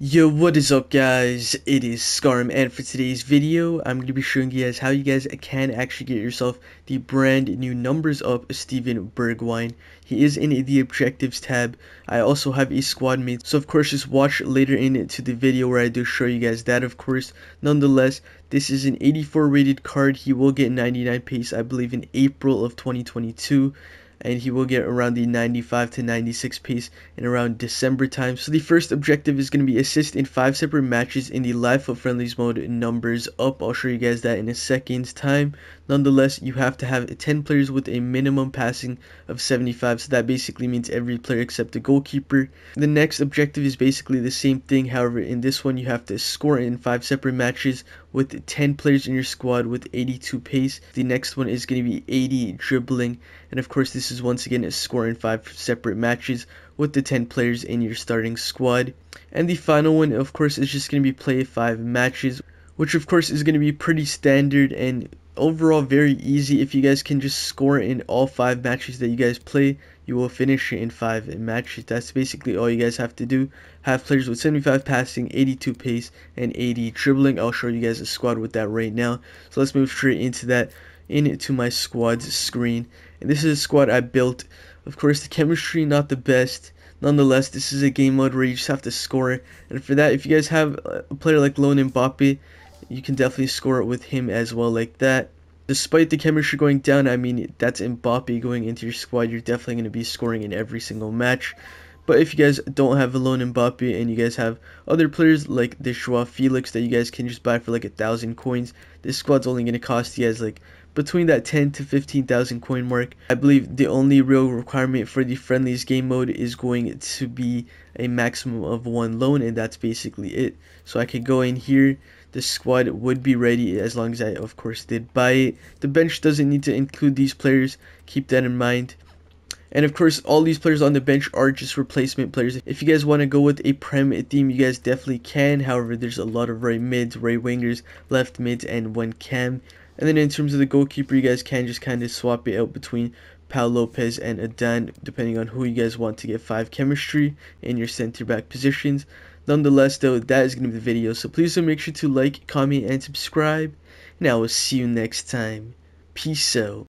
Yo, what is up guys? It is Scarum and for today's video, I'm going to be showing you guys how you guys can actually get yourself the brand new numbers up Steven Bergwijn. He is in the objectives tab. I also have a squad mate, so of course just watch later into the video where I do show you guys that of course. Nonetheless, this is an 84 rated card. He will get 99 pace I believe in April of 2022 and he will get around the 95 to 96 pace in around December time. So the first objective is going to be assist in 5 separate matches in the live foot friendlies mode numbers up. I'll show you guys that in a second's time. Nonetheless, you have to have 10 players with a minimum passing of 75, so that basically means every player except the goalkeeper. The next objective is basically the same thing, however, in this one you have to score in 5 separate matches with 10 players in your squad with 82 pace. The next one is going to be 80 dribbling, and of course this is once again a score in 5 separate matches with the 10 players in your starting squad. And the final one, of course, is just going to be play 5 matches, which of course is going to be pretty standard and overall very easy. If you guys can just score in all five matches that you guys play, you will finish in five matches. That's basically all you guys have to do. Have players with 75 passing, 82 pace, and 80 dribbling. I'll show you guys a squad with that right now. So let's move straight into that, into my squads screen. And this is a squad I built. Of course, the chemistry not the best. Nonetheless, this is a game mode where you just have to score. And for that, if you guys have a player like Lone Mbappe, you can definitely score it with him as well like that. Despite the chemistry going down, I mean, that's Mbappe going into your squad. You're definitely going to be scoring in every single match. But if you guys don't have Alone Mbappe and you guys have other players like the Joao Felix that you guys can just buy for like a thousand coins, this squad's only going to cost you guys like between that 10 to 15,000 coin mark. I believe the only real requirement for the friendlies game mode is going to be a maximum of one loan and that's basically it. So I could go in here, the squad would be ready as long as I of course did buy it. The bench doesn't need to include these players, keep that in mind. And of course, all these players on the bench are just replacement players. If you guys want to go with a Prem theme, you guys definitely can. However, there's a lot of right mids, right wingers, left mids, and one cam. And then in terms of the goalkeeper, you guys can just kind of swap it out between Paul Lopez and Adan, depending on who you guys want to get 5 chemistry in your center back positions. Nonetheless, though, that is going to be the video, so please do make sure to like, comment, and subscribe. And I will see you next time. Peace out.